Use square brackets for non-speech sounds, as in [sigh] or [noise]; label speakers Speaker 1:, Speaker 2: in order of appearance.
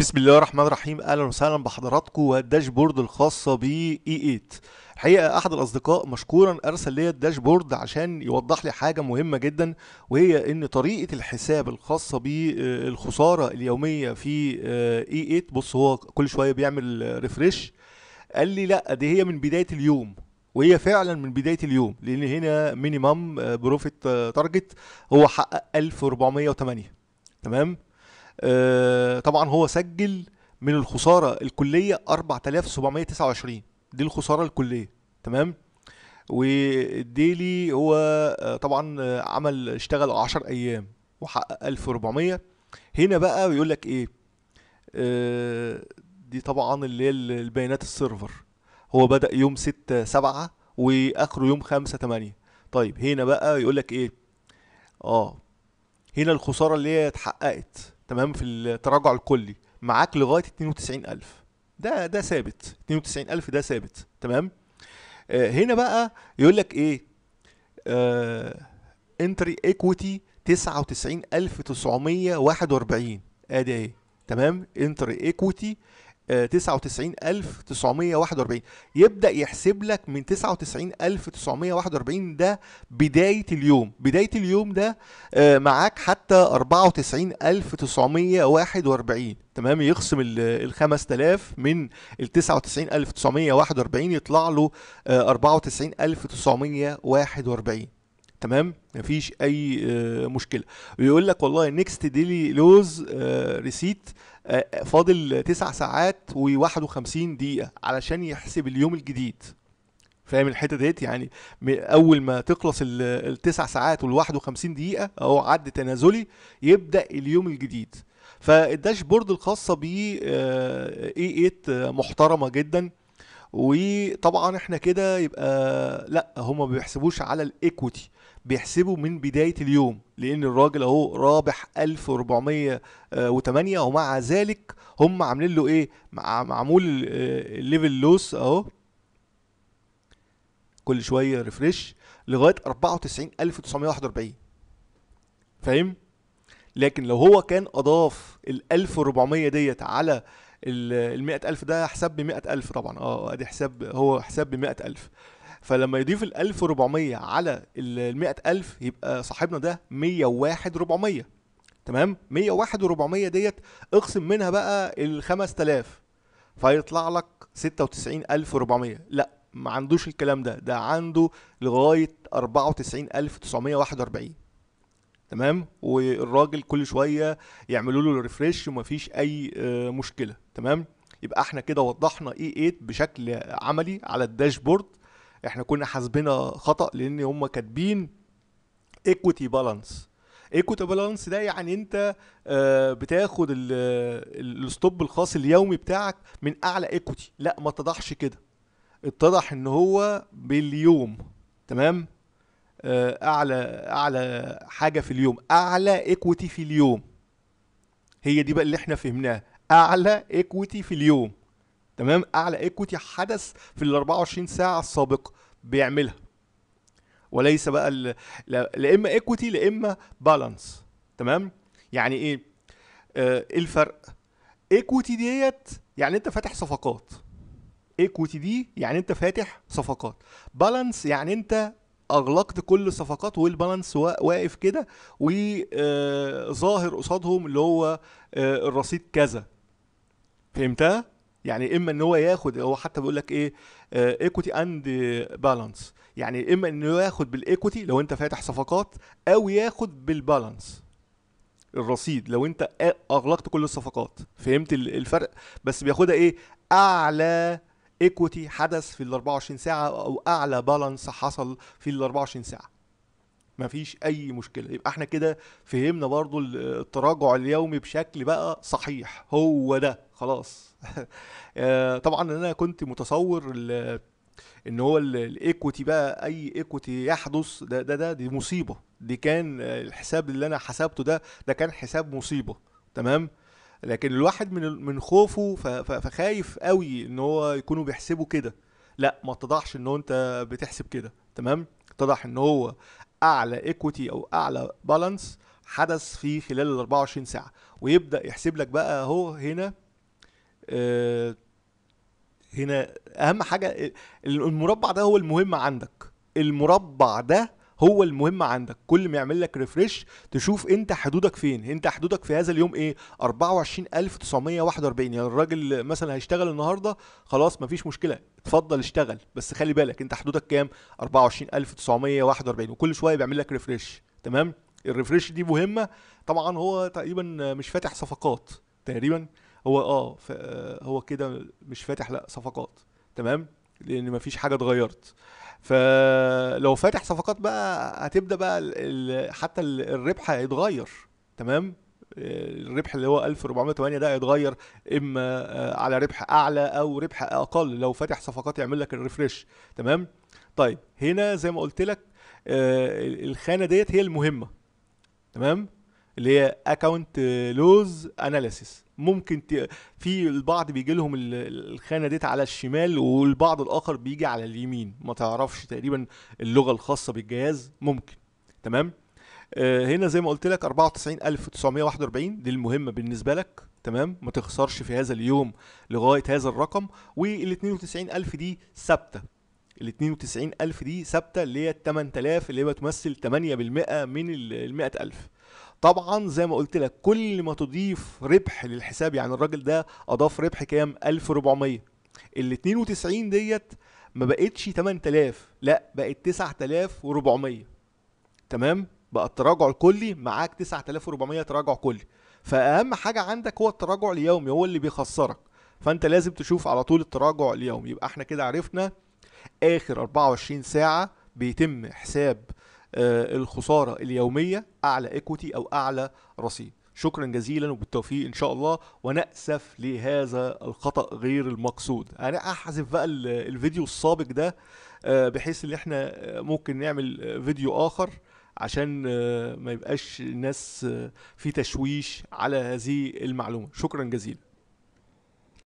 Speaker 1: بسم الله الرحمن الرحيم اهلا وسهلا بحضراتكم والداشبورد الخاصه ب اي e 8 الحقيقه احد الاصدقاء مشكورا ارسل لي الداشبورد عشان يوضح لي حاجه مهمه جدا وهي ان طريقه الحساب الخاصه بالخساره آه، اليوميه في اي آه، 8 e بص هو كل شويه بيعمل ريفريش قال لي لا دي هي من بدايه اليوم وهي فعلا من بدايه اليوم لان هنا مينيمم بروفيت تارجت هو حقق 1408 تمام آه، طبعا هو سجل من الخساره الكليه 4729 دي الخساره الكليه تمام والديلي هو آه، طبعا آه، عمل اشتغل 10 ايام وحقق 1400 هنا بقى بيقول لك ايه اه دي طبعا اللي هي البيانات السيرفر هو بدأ يوم 6 7 واخره يوم 5 8 طيب هنا بقى يقول لك ايه اه هنا الخساره اللي هي اتحققت تمام في التراجع الكلي معاك لغايه 92000 ده ده ثابت 92000 ده ثابت تمام آه هنا بقى يقول لك ايه انتري ايكويتي 99941 ادي اهي تمام انتري ايكويتي 99941 يبدا يحسب لك من 99941 ده بدايه اليوم بدايه اليوم ده آه، معاك حتى 94941 تمام يخصم ال 5000 من ال 99941 يطلع له 94941 آه، تمام مفيش اي آه، مشكله بيقول لك والله نيكست ديلي لوز ريسيت فاضل 9 ساعات و51 دقيقه علشان يحسب اليوم الجديد فاهم الحته ديت يعني اول ما تخلص التسع ساعات وال51 دقيقه او عد تنازلي يبدا اليوم الجديد فالداشبورد الخاصه بيه اي آه، 8 آه، محترمه جدا وطبعا احنا كده يبقى لا هما ما بيحسبوش على الايكوتي بيحسبوا من بداية اليوم لأن الراجل أهو رابح 1408 ومع ذلك هم عاملين له إيه؟ معمول الليفل لوس أهو كل شوية ريفريش لغاية 94941 فاهم؟ لكن لو هو كان اضاف ال 1400 ديت على ال 100000 ده حساب ب 100000 طبعا آه،, اه ادي حساب هو حساب ب 100000 فلما يضيف ال 1400 على ال 100000 يبقى صاحبنا ده 101 400 تمام 101 400 ديت اقسم منها بقى ال 5000 فيطلع لك 96400 لا ما عندوش الكلام ده ده عنده لغايه 94941 تمام والراجل كل شويه يعملوا له ريفريش ومفيش اي آه، مشكله تمام يبقى احنا كده وضحنا اي 8 إيه بشكل عملي على الداشبورد احنا كنا حاسبنا خطا لان هم كاتبين ايكويتي بالانس ايكويتي بالانس ده يعني انت آه، بتاخد الستوب الخاص اليومي بتاعك من اعلى ايكويتي لا ما اتضحش كده اتضح ان هو باليوم تمام آه، اعلى اعلى حاجه في اليوم اعلى ايكويتي في اليوم هي دي بقى اللي احنا فهمناها اعلى ايكويتي في اليوم تمام اعلى ايكويتي حدث في ال 24 ساعه السابقه بيعملها وليس بقى لا اما ايكويتي لا اما بالانس تمام يعني ايه آه إيه الفرق ايكويتي ديت يعني انت فاتح صفقات ايكويتي دي يعني انت فاتح صفقات بالانس يعني انت اغلقت كل الصفقات والبالانس واقف كده وظاهر آه، قصادهم اللي هو آه، الرصيد كذا فهمتها يعني اما ان هو ياخد هو حتى بيقول لك ايه ايكوتي اند بالانس يعني اما انه ياخد بالايكوتي لو انت فاتح صفقات او ياخد بالبالانس الرصيد لو انت اغلقت كل الصفقات فهمت الفرق بس بياخدها ايه اعلى ايكوتي حدث في ال 24 ساعه او اعلى بالانس حصل في ال 24 ساعه مفيش اي مشكله يبقى احنا كده فهمنا برضو التراجع اليومي بشكل بقى صحيح هو ده خلاص [laughs] آه، طبعا انا كنت متصور ان هو الايكوتي بقى اي ايكوتي يحدث ده ده ده دي مصيبه دي كان الحساب اللي انا حسبته ده ده كان حساب مصيبه تمام لكن الواحد من من خوفه فخايف قوي ان هو يكونوا بيحسبوا كده لا ما اتضحش ان انت بتحسب كده تمام اتضح ان هو اعلى ايكوتي او اعلى بالانس حدث في خلال ال 24 ساعه ويبدا يحسب لك بقى اهو هنا آه، هنا اهم حاجه المربع ده هو المهم عندك المربع ده هو المهم عندك كل ما يعمل لك ريفرش تشوف انت حدودك فين انت حدودك في هذا اليوم ايه 24941 يعني الراجل مثلا هيشتغل النهارده خلاص مفيش مشكله اتفضل اشتغل بس خلي بالك انت حدودك كام 24941 وكل شويه بيعمل لك ريفرش تمام الريفرش دي مهمه طبعا هو تقريبا مش فاتح صفقات تقريبا هو آه،, اه هو كده مش فاتح لا صفقات تمام لان مفيش حاجه اتغيرت فلو فاتح صفقات بقى هتبدا بقى حتى الربح هيتغير تمام الربح اللي هو 1408 ده هيتغير اما آه، على ربح اعلى او ربح اقل لو فاتح صفقات يعمل لك الريفريش تمام طيب هنا زي ما قلت لك آه، الخانه ديت هي المهمه تمام اللي هي اكونت لوز اناليسيس ممكن ت... في البعض بيجي لهم الخانه ديت على الشمال والبعض الاخر بيجي على اليمين ما تعرفش تقريبا اللغه الخاصه بالجهاز ممكن تمام آه هنا زي ما قلت لك 94941 دي المهمه بالنسبه لك تمام ما تخسرش في هذا اليوم لغايه هذا الرقم وال 92000 دي ثابته ال 92000 دي ثابته اللي هي ال 8000 اللي هي بتمثل 8% من ال 100000 طبعا زي ما قلت لك كل ما تضيف ربح للحساب يعني الراجل ده اضاف ربح كام 1400 ال 92 ديت ما بقتش 8000 لا بقت 9400 تمام بقى التراجع الكلي معاك 9400 تراجع كلي فاهم حاجه عندك هو التراجع اليومي هو اللي بيخسرك فانت لازم تشوف على طول التراجع اليومي يبقى احنا كده عرفنا اخر 24 ساعه بيتم حساب آه، الخساره اليوميه اعلى ايكوتي او اعلى رصيد شكرا جزيلا وبالتوفيق ان شاء الله ونأسف لهذا الخطأ غير المقصود انا يعني احذف بقى الفيديو السابق ده آه، بحيث ان احنا آه، ممكن نعمل فيديو اخر عشان ما يبقاش الناس في تشويش على هذه المعلومة شكرا جزيلا